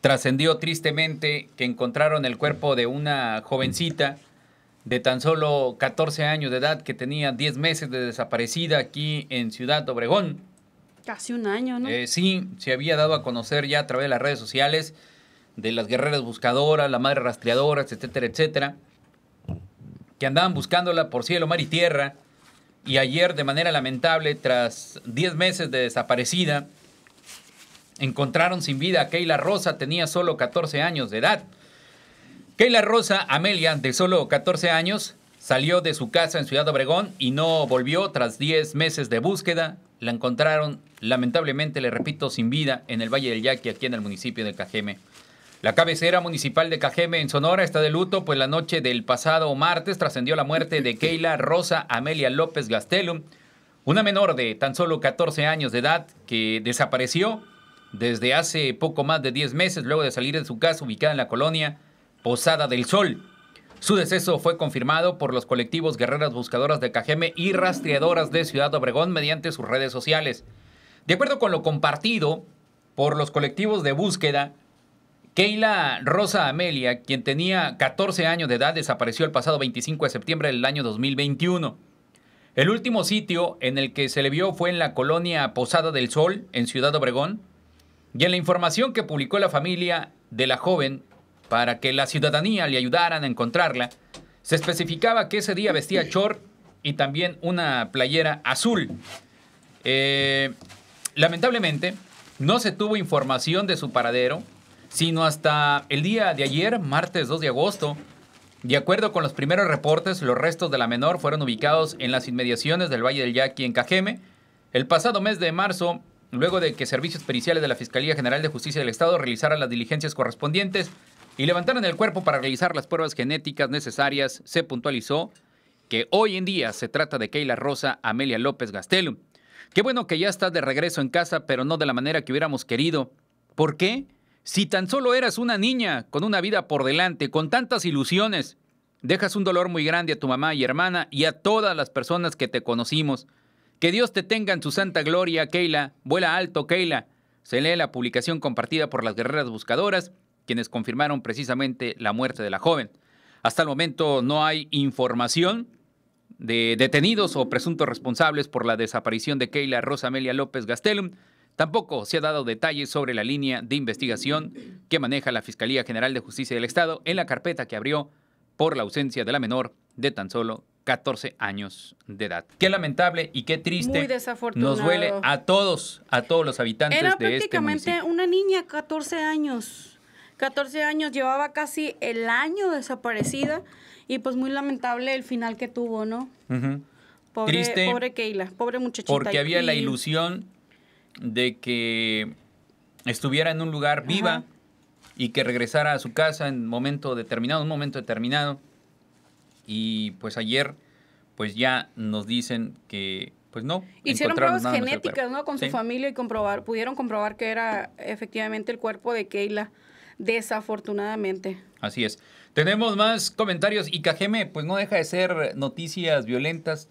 trascendió tristemente que encontraron el cuerpo de una jovencita de tan solo 14 años de edad que tenía 10 meses de desaparecida aquí en Ciudad Obregón. Casi un año, ¿no? Eh, sí, se había dado a conocer ya a través de las redes sociales de las guerreras buscadoras, la madre rastreadoras, etcétera, etcétera, que andaban buscándola por cielo, mar y tierra. Y ayer, de manera lamentable, tras 10 meses de desaparecida, Encontraron sin vida a Keila Rosa, tenía solo 14 años de edad. Keila Rosa Amelia, de solo 14 años, salió de su casa en Ciudad Obregón y no volvió tras 10 meses de búsqueda. La encontraron, lamentablemente, le repito, sin vida en el Valle del Yaqui, aquí en el municipio de Cajeme. La cabecera municipal de Cajeme en Sonora está de luto, pues la noche del pasado martes trascendió la muerte de Keila Rosa Amelia López Gastelum, una menor de tan solo 14 años de edad que desapareció desde hace poco más de 10 meses luego de salir de su casa ubicada en la colonia Posada del Sol. Su deceso fue confirmado por los colectivos Guerreras Buscadoras de Cajeme y Rastreadoras de Ciudad Obregón mediante sus redes sociales. De acuerdo con lo compartido por los colectivos de búsqueda, Keila Rosa Amelia, quien tenía 14 años de edad, desapareció el pasado 25 de septiembre del año 2021. El último sitio en el que se le vio fue en la colonia Posada del Sol, en Ciudad Obregón, y en la información que publicó la familia de la joven para que la ciudadanía le ayudaran a encontrarla, se especificaba que ese día vestía short y también una playera azul. Eh, lamentablemente, no se tuvo información de su paradero, sino hasta el día de ayer, martes 2 de agosto. De acuerdo con los primeros reportes, los restos de la menor fueron ubicados en las inmediaciones del Valle del Yaqui en Cajeme. El pasado mes de marzo, luego de que servicios periciales de la Fiscalía General de Justicia del Estado realizaran las diligencias correspondientes y levantaran el cuerpo para realizar las pruebas genéticas necesarias, se puntualizó que hoy en día se trata de Keila Rosa Amelia López Gastelum. Qué bueno que ya estás de regreso en casa, pero no de la manera que hubiéramos querido. ¿Por qué? Si tan solo eras una niña con una vida por delante, con tantas ilusiones, dejas un dolor muy grande a tu mamá y hermana y a todas las personas que te conocimos. Que Dios te tenga en su santa gloria, Keila. Vuela alto, Keila. Se lee la publicación compartida por las guerreras buscadoras, quienes confirmaron precisamente la muerte de la joven. Hasta el momento no hay información de detenidos o presuntos responsables por la desaparición de Keila Rosamelia López Gastelum. Tampoco se ha dado detalles sobre la línea de investigación que maneja la Fiscalía General de Justicia del Estado en la carpeta que abrió por la ausencia de la menor de tan solo 14 años de edad. Qué lamentable y qué triste. Nos duele a todos, a todos los habitantes de este prácticamente este una niña, 14 años. 14 años, llevaba casi el año desaparecida y pues muy lamentable el final que tuvo, ¿no? pobre, triste. Pobre Keila, pobre muchachita. Porque había la ilusión de que estuviera en un lugar viva y que regresara a su casa en momento determinado, un momento determinado y pues ayer, pues ya nos dicen que, pues no. Hicieron pruebas genéticas, Con su familia y comprobar, pudieron comprobar que era efectivamente el cuerpo de Keila, desafortunadamente. Así es. Tenemos más comentarios y Cajeme, pues no deja de ser noticias violentas